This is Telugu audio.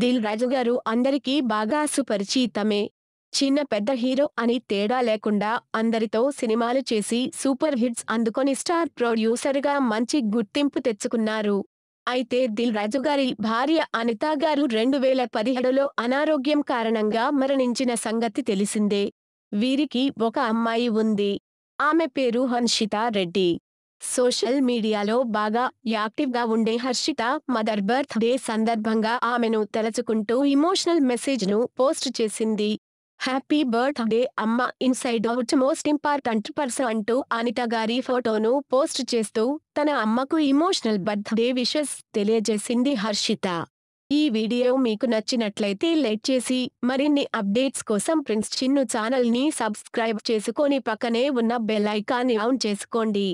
దిల్ రాజు గారు అందరికీ బాగా సుపరిచితమే చిన్న పెద్ద హీరో అని తేడా లేకుండా అందరితో సినిమాలు చేసి సూపర్ హిట్స్ అందుకొని స్టార్ ప్రొడ్యూసర్గా మంచి గుర్తింపు తెచ్చుకున్నారు అయితే దిల్ రాజు గారి భార్య అనితా గారు రెండు వేల పదిహేడులో అనారోగ్యం కారణంగా మరణించిన సంగతి తెలిసిందే వీరికి ఒక అమ్మాయి ఉంది ఆమె పేరు హన్షితా రెడ్డి సోషల్ మీడియాలో బాగా యాక్టివ్గా ఉండే హర్షిత మదర్ బర్త్ డే సందర్భంగా ఆమెను తలచుకుంటూ ఇమోషనల్ మెసేజ్ను పోస్ట్ చేసింది హ్యాపీ బర్త్ డే అమ్మ inside out most important person అంటూ అనిత గారి ఫోటోను పోస్ట్ చేస్తూ తన అమ్మకు ఇమోషనల్ బర్త్ డే విషెస్ తెలియజేసింది హర్షిత ఈ వీడియో మీకు నచ్చినట్లయితే లైక్ చేసి మరిన్ని అప్డేట్స్ కోసం ప్రిన్స్ చిన్ను ఛానల్ని సబ్స్క్రైబ్ చేసుకొని పక్కనే ఉన్న బెల్ ఐకాన్ని ఆన్ చేసుకోండి